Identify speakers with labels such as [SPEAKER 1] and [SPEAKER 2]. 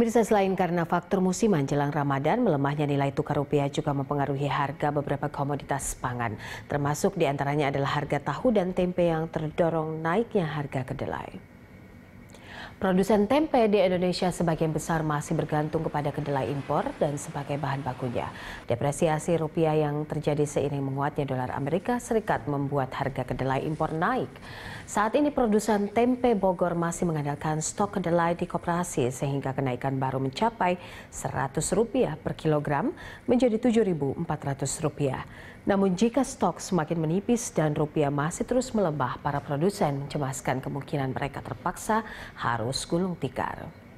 [SPEAKER 1] Mirsa selain karena faktor musiman jelang Ramadan, melemahnya nilai tukar rupiah juga mempengaruhi harga beberapa komoditas pangan, termasuk diantaranya adalah harga tahu dan tempe yang terdorong naiknya harga kedelai. Produsen tempe di Indonesia sebagian besar masih bergantung kepada kedelai impor dan sebagai bahan bakunya. Depresiasi rupiah yang terjadi seiring menguatnya dolar Amerika Serikat membuat harga kedelai impor naik. Saat ini produsen tempe Bogor masih mengandalkan stok kedelai di koperasi sehingga kenaikan baru mencapai Rp100 per kilogram menjadi Rp7.400. Namun jika stok semakin menipis dan rupiah masih terus melemah, para produsen mencemaskan kemungkinan mereka terpaksa harus Carlos Gulong Tikar.